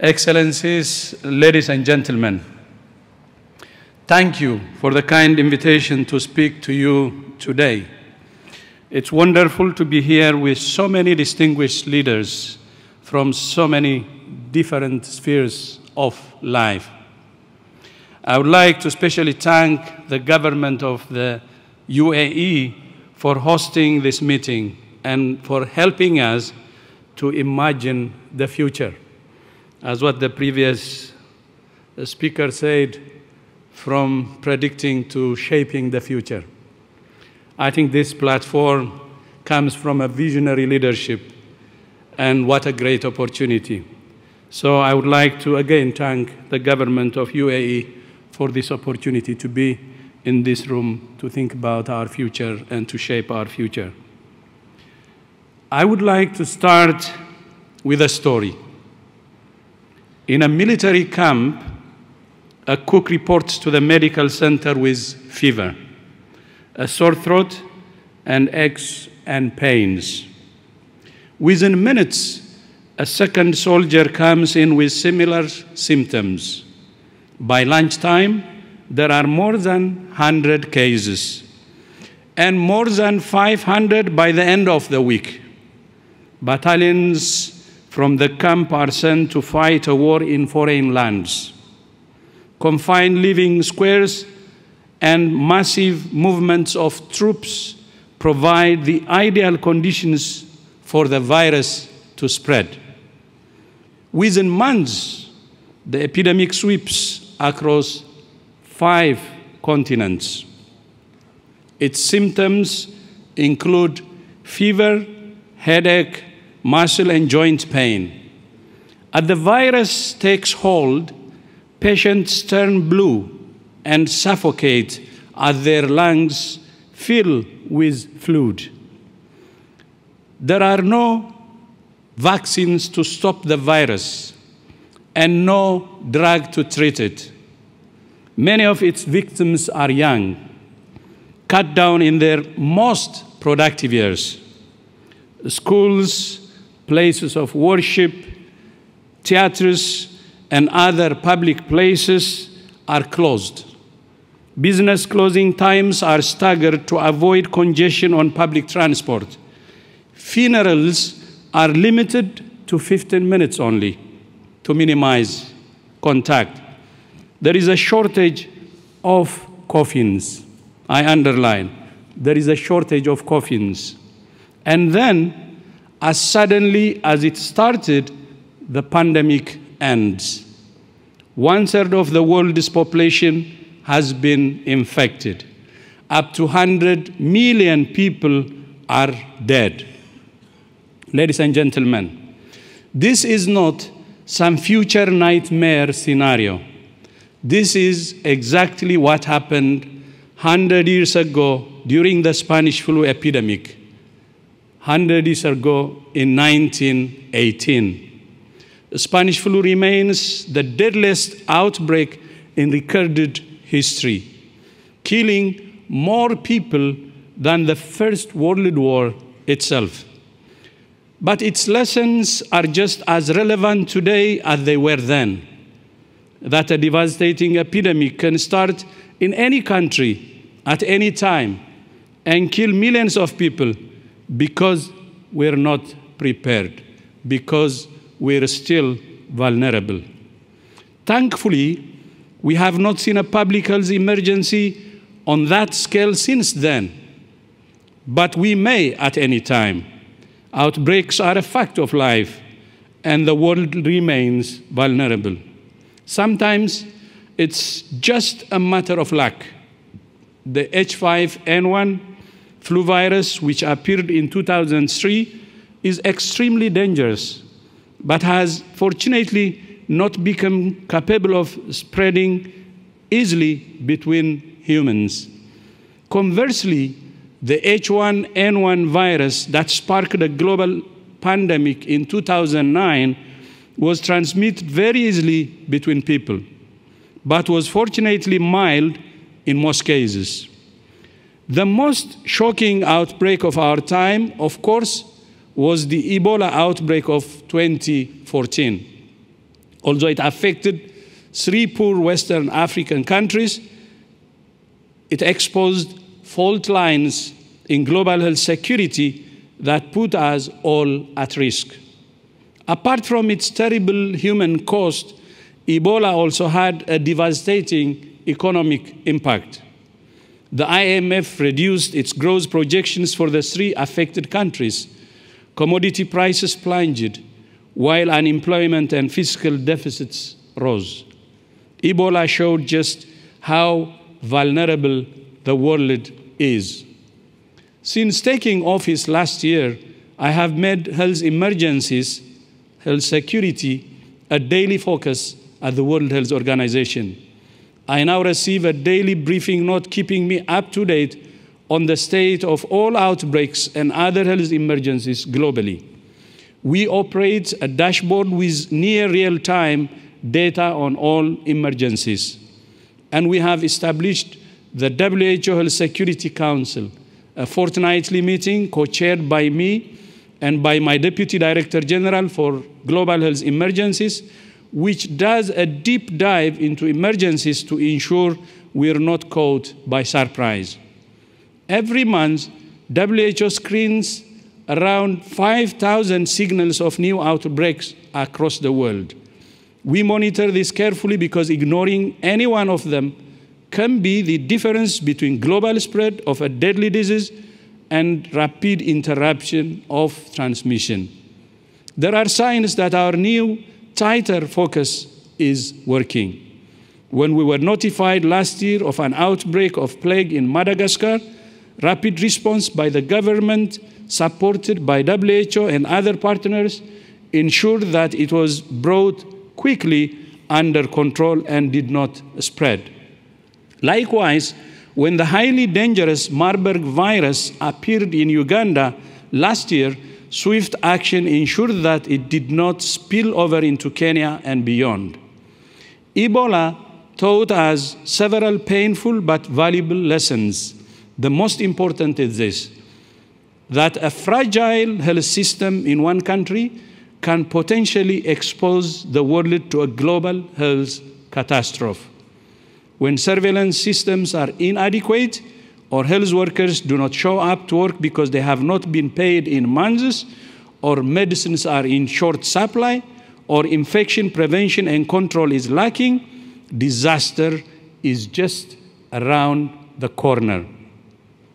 Excellencies, ladies and gentlemen, thank you for the kind invitation to speak to you today. It's wonderful to be here with so many distinguished leaders from so many different spheres of life. I would like to especially thank the government of the UAE for hosting this meeting and for helping us to imagine the future as what the previous speaker said, from predicting to shaping the future. I think this platform comes from a visionary leadership, and what a great opportunity. So I would like to again thank the government of UAE for this opportunity to be in this room to think about our future and to shape our future. I would like to start with a story. In a military camp, a cook reports to the medical center with fever, a sore throat, and aches and pains. Within minutes, a second soldier comes in with similar symptoms. By lunchtime, there are more than 100 cases and more than 500 by the end of the week. Battalions from the camp are sent to fight a war in foreign lands. Confined living squares and massive movements of troops provide the ideal conditions for the virus to spread. Within months, the epidemic sweeps across five continents. Its symptoms include fever, headache, muscle and joint pain. As the virus takes hold, patients turn blue and suffocate as their lungs fill with fluid. There are no vaccines to stop the virus and no drug to treat it. Many of its victims are young, cut down in their most productive years. Schools places of worship, theaters, and other public places are closed. Business closing times are staggered to avoid congestion on public transport. Funerals are limited to 15 minutes only to minimize contact. There is a shortage of coffins. I underline, there is a shortage of coffins. And then as suddenly as it started, the pandemic ends. One third of the world's population has been infected. Up to 100 million people are dead. Ladies and gentlemen, this is not some future nightmare scenario. This is exactly what happened 100 years ago during the Spanish flu epidemic. 100 years ago in 1918. The Spanish flu remains the deadliest outbreak in recorded history, killing more people than the First World War itself. But its lessons are just as relevant today as they were then. That a devastating epidemic can start in any country at any time and kill millions of people because we're not prepared, because we're still vulnerable. Thankfully, we have not seen a public health emergency on that scale since then. But we may at any time. Outbreaks are a fact of life, and the world remains vulnerable. Sometimes it's just a matter of luck. The H5N1 Flu virus, which appeared in 2003, is extremely dangerous, but has fortunately not become capable of spreading easily between humans. Conversely, the H1N1 virus that sparked a global pandemic in 2009 was transmitted very easily between people, but was fortunately mild in most cases. The most shocking outbreak of our time, of course, was the Ebola outbreak of 2014. Although it affected three poor Western African countries, it exposed fault lines in global health security that put us all at risk. Apart from its terrible human cost, Ebola also had a devastating economic impact the IMF reduced its growth projections for the three affected countries. Commodity prices plunged, while unemployment and fiscal deficits rose. Ebola showed just how vulnerable the world is. Since taking office last year, I have made health emergencies, health security, a daily focus at the World Health Organization. I now receive a daily briefing note keeping me up to date on the state of all outbreaks and other health emergencies globally. We operate a dashboard with near real time data on all emergencies. And we have established the WHO Health Security Council, a fortnightly meeting co chaired by me and by my Deputy Director General for Global Health Emergencies which does a deep dive into emergencies to ensure we are not caught by surprise. Every month, WHO screens around 5,000 signals of new outbreaks across the world. We monitor this carefully because ignoring any one of them can be the difference between global spread of a deadly disease and rapid interruption of transmission. There are signs that our new tighter focus is working. When we were notified last year of an outbreak of plague in Madagascar, rapid response by the government, supported by WHO and other partners, ensured that it was brought quickly under control and did not spread. Likewise, when the highly dangerous Marburg virus appeared in Uganda last year, swift action ensured that it did not spill over into Kenya and beyond. Ebola taught us several painful but valuable lessons. The most important is this that a fragile health system in one country can potentially expose the world to a global health catastrophe. When surveillance systems are inadequate, or health workers do not show up to work because they have not been paid in months, or medicines are in short supply, or infection prevention and control is lacking, disaster is just around the corner.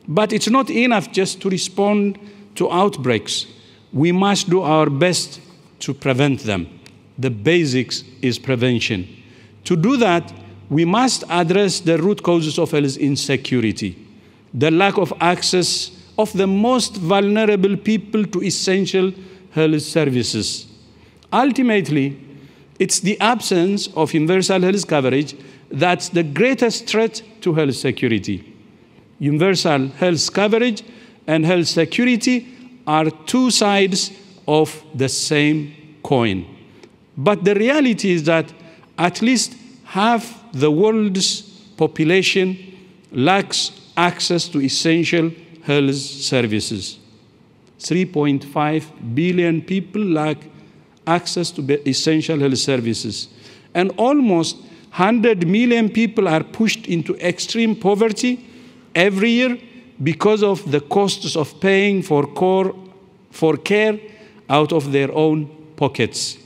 But it's not enough just to respond to outbreaks. We must do our best to prevent them. The basics is prevention. To do that, we must address the root causes of health insecurity the lack of access of the most vulnerable people to essential health services. Ultimately, it's the absence of universal health coverage that's the greatest threat to health security. Universal health coverage and health security are two sides of the same coin. But the reality is that at least half the world's population lacks access to essential health services. 3.5 billion people lack access to essential health services. And almost 100 million people are pushed into extreme poverty every year because of the costs of paying for, core, for care out of their own pockets.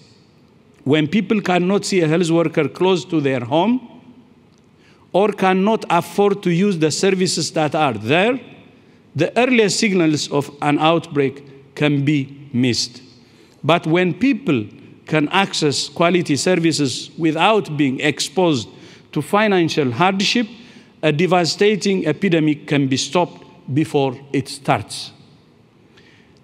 When people cannot see a health worker close to their home, or cannot afford to use the services that are there, the earliest signals of an outbreak can be missed. But when people can access quality services without being exposed to financial hardship, a devastating epidemic can be stopped before it starts.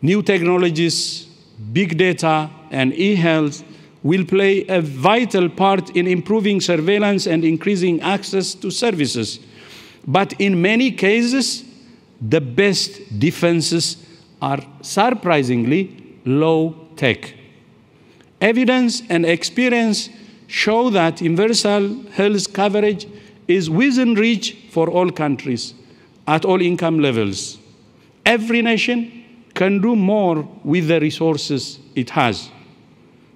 New technologies, big data, and e-health will play a vital part in improving surveillance and increasing access to services. But in many cases, the best defenses are surprisingly low tech. Evidence and experience show that universal health coverage is within reach for all countries at all income levels. Every nation can do more with the resources it has.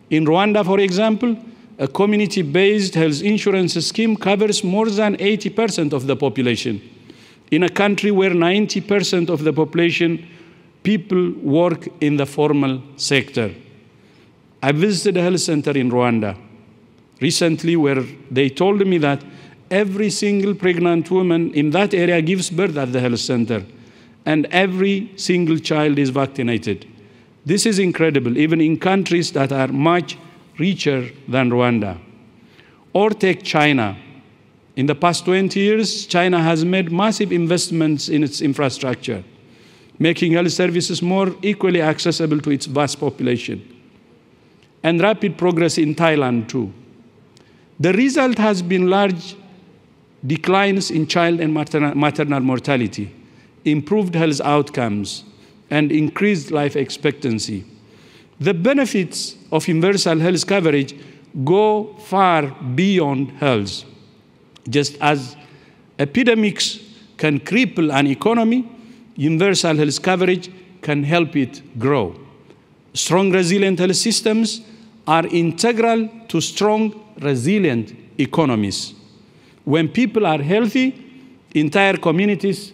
In Rwanda, for example, a community-based health insurance scheme covers more than 80% of the population. In a country where 90% of the population people work in the formal sector. I visited a health center in Rwanda recently where they told me that every single pregnant woman in that area gives birth at the health center and every single child is vaccinated. This is incredible, even in countries that are much richer than Rwanda. Or take China. In the past 20 years, China has made massive investments in its infrastructure, making health services more equally accessible to its vast population. And rapid progress in Thailand, too. The result has been large declines in child and maternal, mortality, improved health outcomes, and increased life expectancy. The benefits of universal health coverage go far beyond health. Just as epidemics can cripple an economy, universal health coverage can help it grow. Strong, resilient health systems are integral to strong, resilient economies. When people are healthy, entire communities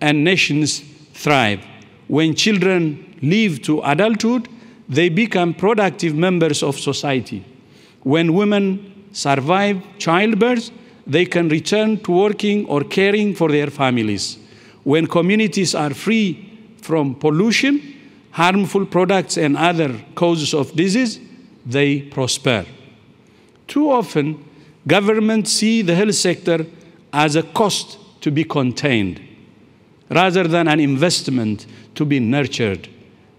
and nations thrive when children live to adulthood, they become productive members of society. When women survive childbirth, they can return to working or caring for their families. When communities are free from pollution, harmful products, and other causes of disease, they prosper. Too often, governments see the health sector as a cost to be contained rather than an investment to be nurtured.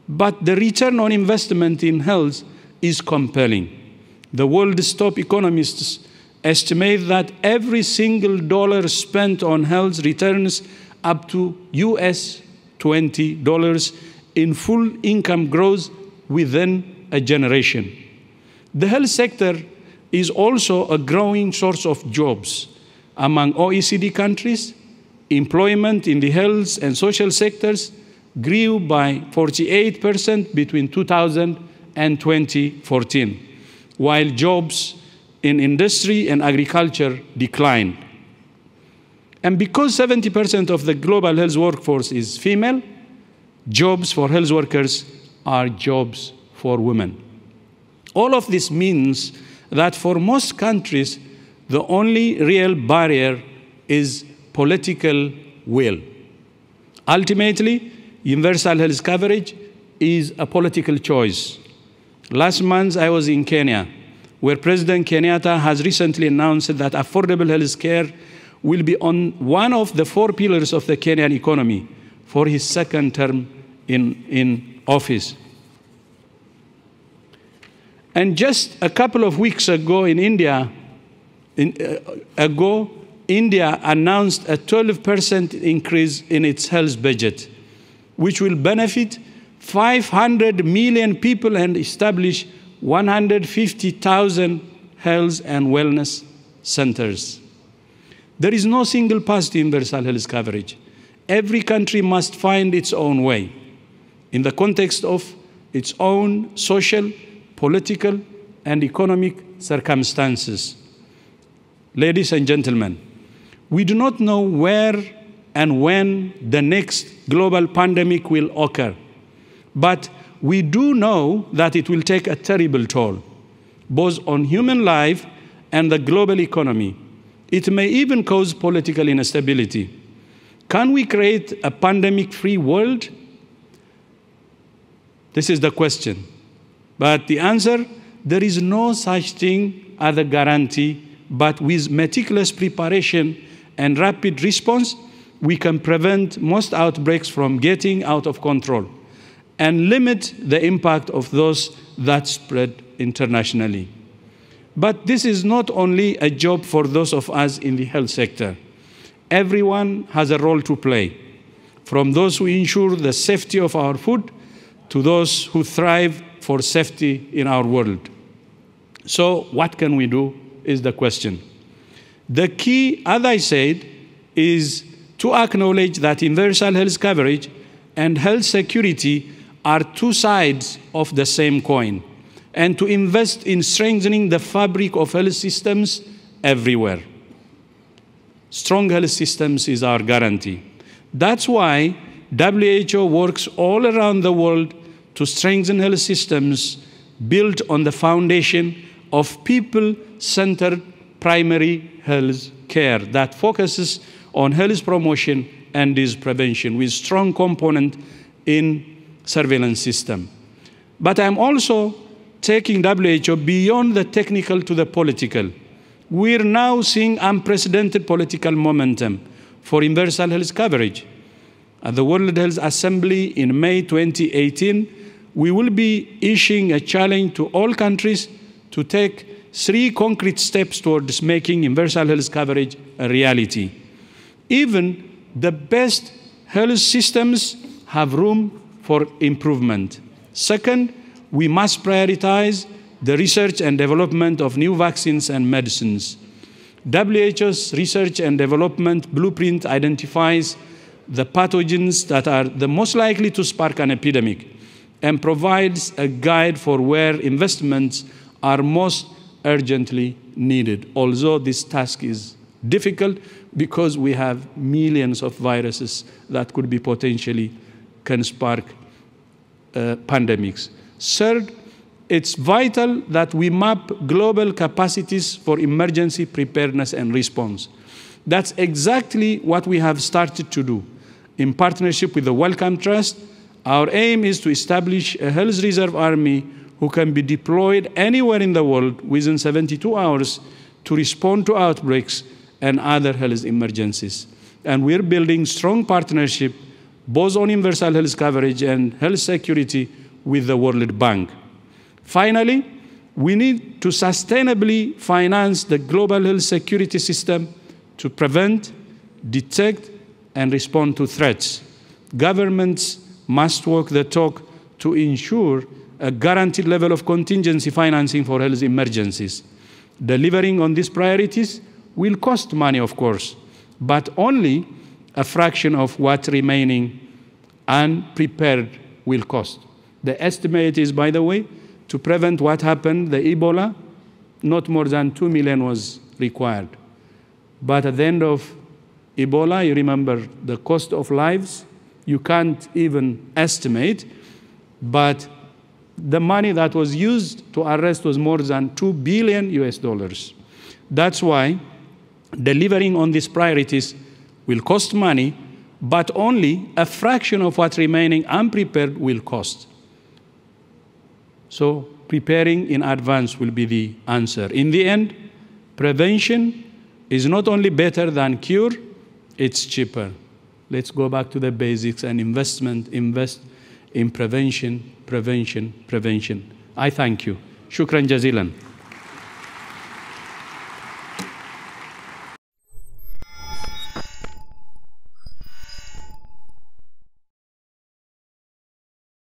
But the return on investment in health is compelling. The world's top economists estimate that every single dollar spent on health returns up to US $20 in full income growth within a generation. The health sector is also a growing source of jobs among OECD countries employment in the health and social sectors grew by 48% between 2000 and 2014, while jobs in industry and agriculture declined. And because 70% of the global health workforce is female, jobs for health workers are jobs for women. All of this means that for most countries, the only real barrier is political will. Ultimately, universal health coverage is a political choice. Last month, I was in Kenya, where President Kenyatta has recently announced that affordable health care will be on one of the four pillars of the Kenyan economy for his second term in, in office. And just a couple of weeks ago in India, in, uh, ago, India announced a 12% increase in its health budget, which will benefit 500 million people and establish 150,000 health and wellness centers. There is no single path to universal health coverage. Every country must find its own way in the context of its own social, political, and economic circumstances. Ladies and gentlemen, we do not know where and when the next global pandemic will occur. But we do know that it will take a terrible toll, both on human life and the global economy. It may even cause political instability. Can we create a pandemic free world? This is the question. But the answer there is no such thing as a guarantee, but with meticulous preparation, and rapid response, we can prevent most outbreaks from getting out of control and limit the impact of those that spread internationally. But this is not only a job for those of us in the health sector. Everyone has a role to play, from those who ensure the safety of our food to those who thrive for safety in our world. So, what can we do is the question. The key, as I said, is to acknowledge that universal health coverage and health security are two sides of the same coin, and to invest in strengthening the fabric of health systems everywhere. Strong health systems is our guarantee. That's why WHO works all around the world to strengthen health systems built on the foundation of people centered primary health care that focuses on health promotion and disease prevention with strong component in surveillance system. But I'm also taking WHO beyond the technical to the political. We're now seeing unprecedented political momentum for universal health coverage. At the World Health Assembly in May 2018, we will be issuing a challenge to all countries to take three concrete steps towards making universal health coverage a reality. Even the best health systems have room for improvement. Second, we must prioritize the research and development of new vaccines and medicines. WHO's research and development blueprint identifies the pathogens that are the most likely to spark an epidemic and provides a guide for where investments are most urgently needed. Although this task is difficult because we have millions of viruses that could be potentially can spark uh, pandemics. Third, it's vital that we map global capacities for emergency preparedness and response. That's exactly what we have started to do. In partnership with the Wellcome Trust, our aim is to establish a health reserve army who can be deployed anywhere in the world within 72 hours to respond to outbreaks and other health emergencies. And we're building strong partnership both on universal health coverage and health security with the World Bank. Finally, we need to sustainably finance the global health security system to prevent, detect, and respond to threats. Governments must walk the talk to ensure a guaranteed level of contingency financing for health emergencies. Delivering on these priorities will cost money, of course, but only a fraction of what remaining unprepared will cost. The estimate is, by the way, to prevent what happened, the Ebola, not more than 2 million was required. But at the end of Ebola, you remember the cost of lives, you can't even estimate, but the money that was used to arrest was more than 2 billion US dollars. That's why delivering on these priorities will cost money, but only a fraction of what remaining unprepared will cost. So preparing in advance will be the answer. In the end, prevention is not only better than cure, it's cheaper. Let's go back to the basics and investment, invest in prevention, prevention, prevention. I thank you. Shukran jazilan.